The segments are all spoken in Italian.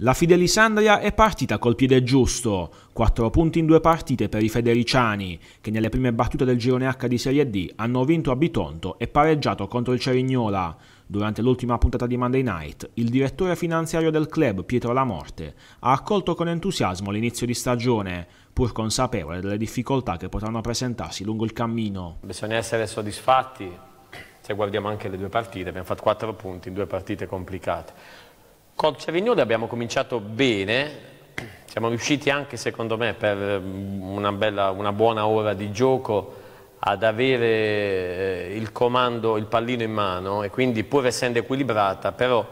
La Fidelisandria è partita col piede giusto, 4 punti in due partite per i federiciani, che nelle prime battute del girone H di Serie D hanno vinto a Bitonto e pareggiato contro il Cerignola. Durante l'ultima puntata di Monday Night, il direttore finanziario del club, Pietro Lamorte, ha accolto con entusiasmo l'inizio di stagione, pur consapevole delle difficoltà che potranno presentarsi lungo il cammino. Bisogna essere soddisfatti, se guardiamo anche le due partite, abbiamo fatto 4 punti in due partite complicate con Cervignoli abbiamo cominciato bene, siamo riusciti anche secondo me per mm, una, bella, una buona ora di gioco ad avere eh, il comando, il pallino in mano e quindi pur essendo equilibrata però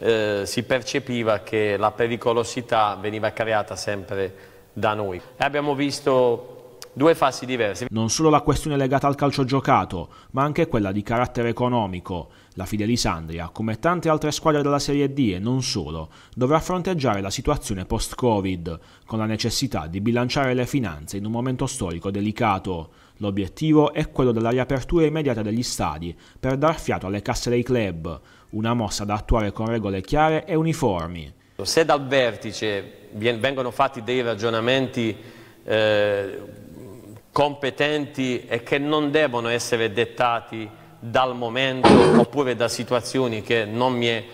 eh, si percepiva che la pericolosità veniva creata sempre da noi. E abbiamo visto due fasi diverse. Non solo la questione legata al calcio giocato, ma anche quella di carattere economico. La Fidelisandria, come tante altre squadre della Serie D e non solo, dovrà fronteggiare la situazione post-Covid, con la necessità di bilanciare le finanze in un momento storico delicato. L'obiettivo è quello della riapertura immediata degli stadi per dar fiato alle casse dei club, una mossa da attuare con regole chiare e uniformi. Se dal vertice vengono fatti dei ragionamenti eh, competenti e che non devono essere dettati dal momento oppure da situazioni che non mi è,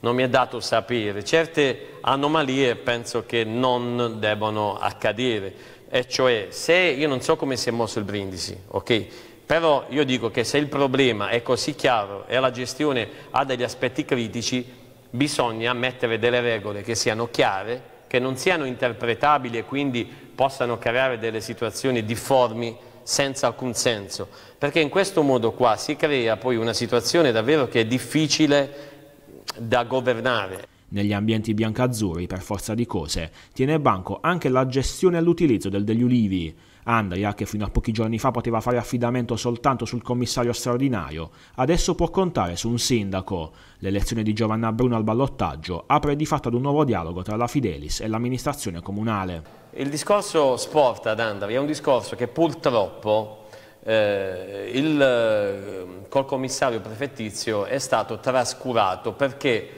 non mi è dato sapere. Certe anomalie penso che non debbano accadere e cioè se io non so come si è mosso il Brindisi, ok? Però io dico che se il problema è così chiaro e la gestione ha degli aspetti critici, bisogna mettere delle regole che siano chiare che non siano interpretabili e quindi possano creare delle situazioni difformi senza alcun senso, perché in questo modo qua si crea poi una situazione davvero che è difficile da governare. Negli ambienti biancazzurri, per forza di cose, tiene banco anche la gestione e l'utilizzo del degli ulivi. Andria, che fino a pochi giorni fa poteva fare affidamento soltanto sul commissario straordinario, adesso può contare su un sindaco. L'elezione di Giovanna Bruno al ballottaggio apre di fatto ad un nuovo dialogo tra la Fidelis e l'amministrazione comunale. Il discorso sport ad Andria è un discorso che purtroppo eh, il, eh, col commissario prefettizio è stato trascurato perché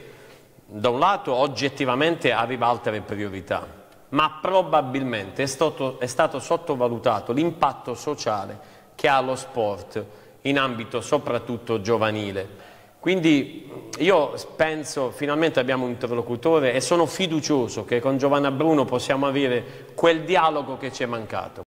da un lato oggettivamente aveva altre priorità, ma probabilmente è stato, è stato sottovalutato l'impatto sociale che ha lo sport in ambito soprattutto giovanile. Quindi io penso, finalmente abbiamo un interlocutore e sono fiducioso che con Giovanna Bruno possiamo avere quel dialogo che ci è mancato.